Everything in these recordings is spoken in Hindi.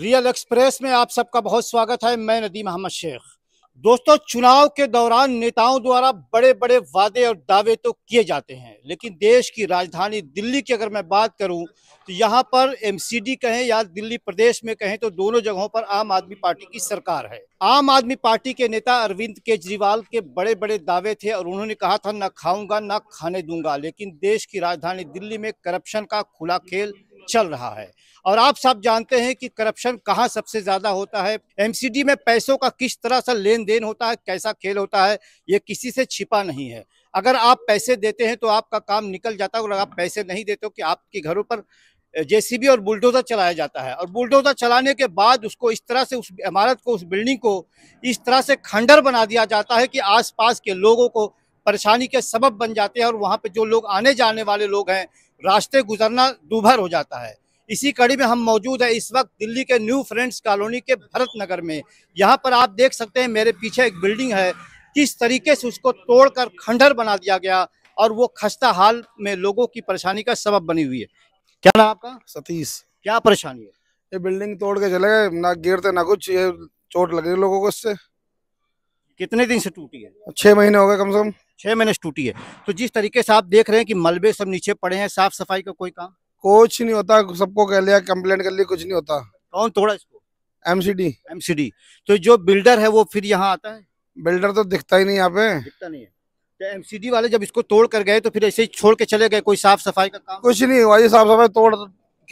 रियल एक्सप्रेस में आप सबका बहुत स्वागत है मैं नदीम अहमद शेख दोस्तों चुनाव के दौरान नेताओं द्वारा बड़े बड़े वादे और दावे तो किए जाते हैं लेकिन देश की राजधानी दिल्ली की अगर मैं बात करूं तो यहां पर एमसीडी कहें या दिल्ली प्रदेश में कहें तो दोनों जगहों पर आम आदमी पार्टी की सरकार है आम आदमी पार्टी के नेता अरविंद केजरीवाल के बड़े बड़े दावे थे और उन्होंने कहा था न खाऊंगा न खाने दूंगा लेकिन देश की राजधानी दिल्ली में करप्शन का खुला खेल चल रहा है और आप सब जानते हैं कि करप्शन कहाँ सबसे ज़्यादा होता है एमसीडी में पैसों का किस तरह सा लेन देन होता है कैसा खेल होता है ये किसी से छिपा नहीं है अगर आप पैसे देते हैं तो आपका काम निकल जाता है और आप पैसे नहीं देते हो कि आपके घरों पर जेसीबी और बुलडोजर चलाया जाता है और बुलडोजर चलाने के बाद उसको इस तरह से उस इमारत को उस बिल्डिंग को इस तरह से खंडर बना दिया जाता है कि आसपास के लोगों को परेशानी के सबब बन जाते हैं और वहाँ पे जो लोग आने जाने वाले लोग हैं रास्ते गुजरना दूभर हो जाता है इसी कड़ी में हम मौजूद है इस वक्त दिल्ली के न्यू फ्रेंड्स कॉलोनी के भरत नगर में यहाँ पर आप देख सकते हैं मेरे पीछे एक बिल्डिंग है किस तरीके से उसको तोड़कर खंडर बना दिया गया और वो खस्ता हाल में लोगों की परेशानी का सबब बनी हुई है क्या नाम आपका सतीश क्या परेशानी है ये बिल्डिंग तोड़ के चले गए ना गिरते ना कुछ ये चोट लगी लोगों को इससे कितने दिन से टूटी है छह महीने हो गए कम से कम छः महीने से टूटी है तो जिस तरीके से आप देख रहे हैं कि मलबे सब नीचे पड़े हैं साफ सफाई का कोई काम कुछ नहीं होता सबको कह लिया कंप्लेंट कर लिया कुछ नहीं होता कौन तोड़ा इसको एमसीडी एमसीडी तो जो बिल्डर है वो फिर यहाँ आता है बिल्डर तो दिखता ही नहीं यहाँ पे दिखता नहीं है तो एमसीडी वाले जब इसको तोड़ कर गए तो फिर ऐसे ही छोड़ के चले गए कोई साफ सफाई का काम कुछ नहीं हुआ साफ सफाई तोड़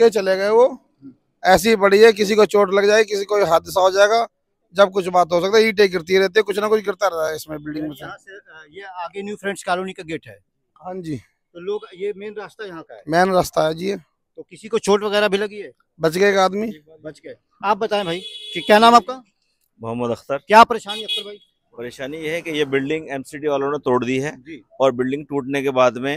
के चले गए वो हम्म। ऐसी बड़ी पड़ी है किसी को चोट लग जाए किसी को हादसा हो जाएगा जब कुछ बात हो सकता है ईटे गिरती रहती है कुछ ना कुछ गिरता रहता है इसमें बिल्डिंग में ये आगे न्यू फ्रेंड्स कॉलोनी का गेट है हाँ जी तो लोग ये मेन रास्ता यहाँ का है मेन रास्ता है जी तो किसी को चोट वगैरह भी लगी है बच गए आदमी बच गए आप बताए भाई की क्या नाम आपका मोहम्मद अख्तर क्या परेशानी अख्तर भाई परेशानी ये है कि ये बिल्डिंग एमसीडी वालों ने तोड़ दी है और बिल्डिंग टूटने के बाद में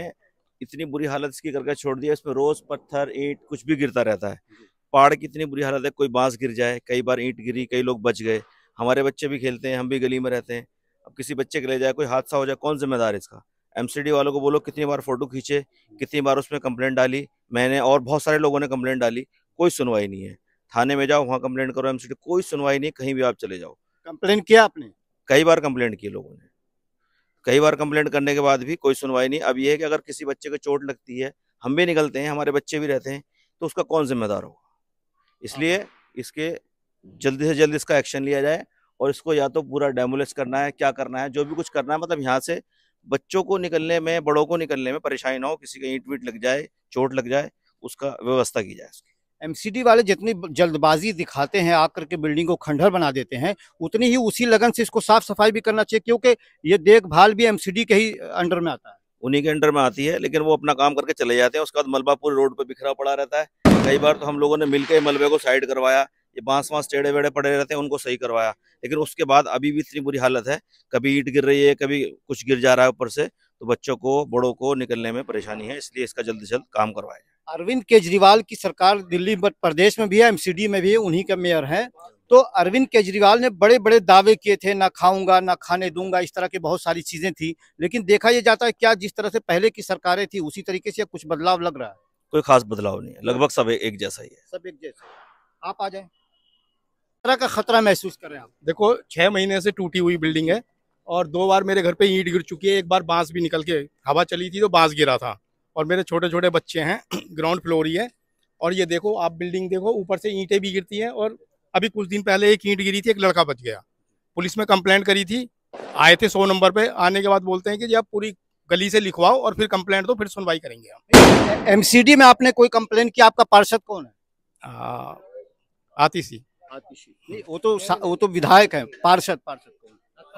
इतनी बुरी हालत इसकी करके छोड़ दी है इसमें रोज पत्थर ईट कुछ भी गिरता रहता है पहाड़ की इतनी बुरी हालत है कोई बांस गिर जाए कई बार ईंट गिरी कई लोग बच गए हमारे बच्चे भी खेलते हैं हम भी गली में रहते हैं अब किसी बच्चे के ले जाए कोई हादसा हो जाए कौन जिम्मेदार है इसका एमसीडी वालों को बोलो कितनी बार फोटो खींचे कितनी बार उसमें कंप्लेंट डाली मैंने और बहुत सारे लोगों ने कंप्लेंट डाली कोई सुनवाई नहीं है थाने में जाओ वहाँ कंप्लेंट करो एम कोई सुनवाई नहीं कहीं भी आप चले जाओ कंप्लेंट किया आपने कई बार कंप्लेंट की लोगों ने कई बार कंप्लेंट करने के बाद भी कोई सुनवाई नहीं अब यह है कि अगर किसी बच्चे को चोट लगती है हम भी निकलते हैं हमारे बच्चे भी रहते हैं तो उसका कौन जिम्मेदार होगा इसलिए इसके जल्दी से जल्दी इसका एक्शन लिया जाए और इसको या तो पूरा डेमोलिश करना है क्या करना है जो भी कुछ करना है मतलब यहाँ से बच्चों को निकलने में बड़ों को निकलने में परेशानी ना हो किसी का ईंट वीट लग जाए चोट लग जाए उसका व्यवस्था की जाए उसकी एमसीडी वाले जितनी जल्दबाजी दिखाते हैं आकर के बिल्डिंग को खंडहर बना देते हैं उतनी ही उसी लगन से इसको साफ सफाई भी करना चाहिए क्योंकि ये देखभाल भी एमसीडी के ही अंडर में आता है उन्हीं के अंडर में आती है लेकिन वो अपना काम करके चले जाते हैं उसके बाद मलबा पूरे रोड पर बिखरा पड़ा रहता है कई बार तो हम लोगों ने मिलकर मलबे को साइड करवाया ये बांस वाँस टेढ़े वेढ़े पड़े रहते हैं उनको सही करवाया लेकिन उसके बाद अभी भी इतनी बुरी हालत है कभी ईट गिर रही है कभी कुछ गिर जा रहा है ऊपर से तो बच्चों को बड़ों को निकलने में परेशानी है इसलिए इसका जल्द से जल्द काम करवाया अरविंद केजरीवाल की सरकार दिल्ली प्रदेश में भी है एमसीडी में भी है उन्हीं का मेयर है तो अरविंद केजरीवाल ने बड़े बड़े दावे किए थे ना खाऊंगा ना खाने दूंगा इस तरह की बहुत सारी चीज़ें थी लेकिन देखा यह जाता है क्या जिस तरह से पहले की सरकारें थी उसी तरीके से कुछ बदलाव लग रहा है कोई खास बदलाव नहीं है लगभग सब एक जैसा ही है सब एक जैसा आप आ जाए तरह का खतरा महसूस कर रहे हैं आप देखो छह महीने से टूटी हुई बिल्डिंग है और दो बार मेरे घर पे ईट गिर चुकी है एक बार बांस भी निकल के हवा चली थी तो बांस गिरा था और मेरे छोटे छोटे बच्चे हैं ग्राउंड फ्लोर ही है और ये देखो आप बिल्डिंग देखो ऊपर से ईंटें भी गिरती हैं और अभी कुछ दिन पहले एक ईंट गिरी थी एक लड़का बच गया पुलिस में कंप्लेंट करी थी आए थे सौ नंबर पे आने के बाद बोलते हैं कि जी आप पूरी गली से लिखवाओ और फिर कंप्लेंट दो फिर सुनवाई करेंगे हम एम में आपने कोई कंप्लेंट किया आपका पार्षद कौन है आतिशी आतिशी वो तो वो तो विधायक है पार्षद पार्षद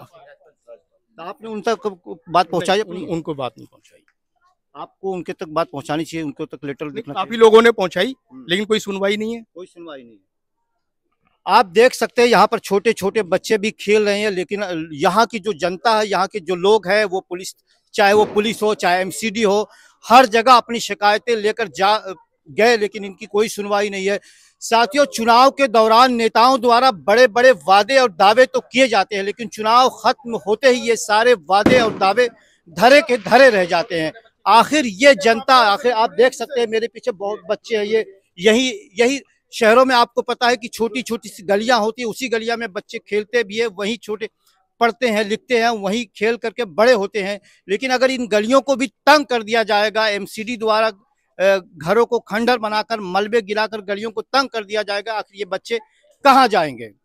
तो आपने उन तक बात पहुंचाई अपनी उनको बात नहीं पहुंचाई आपको उनके तक बात पहुंचानी चाहिए उनको तक लेटर लिखना काफी लोगों ने पहुंचाई हम्म। लेकिन कोई सुनवाई नहीं है कोई सुनवाई नहीं है आप देख सकते हैं यहाँ पर छोटे छोटे बच्चे भी खेल रहे हैं लेकिन यहाँ की जो जनता है यहाँ के जो लोग हैं वो पुलिस चाहे वो पुलिस हो चाहे एमसीडी हो हर जगह अपनी शिकायतें लेकर जा गए लेकिन इनकी कोई सुनवाई नहीं है साथियों चुनाव के दौरान नेताओं द्वारा बड़े बड़े वादे और दावे तो किए जाते हैं लेकिन चुनाव खत्म होते ही ये सारे वादे और दावे धरे के धरे रह जाते हैं आखिर ये जनता आखिर आप देख सकते हैं मेरे पीछे बहुत बच्चे हैं ये यही यही शहरों में आपको पता है कि छोटी छोटी सी गलियां होती है उसी गलियां में बच्चे खेलते भी है वहीं छोटे पढ़ते हैं लिखते हैं वहीं खेल करके बड़े होते हैं लेकिन अगर इन गलियों को भी तंग कर दिया जाएगा एमसीडी द्वारा घरों को खंडर बनाकर मलबे गिराकर गलियों को तंग कर दिया जाएगा आखिर ये बच्चे कहाँ जाएंगे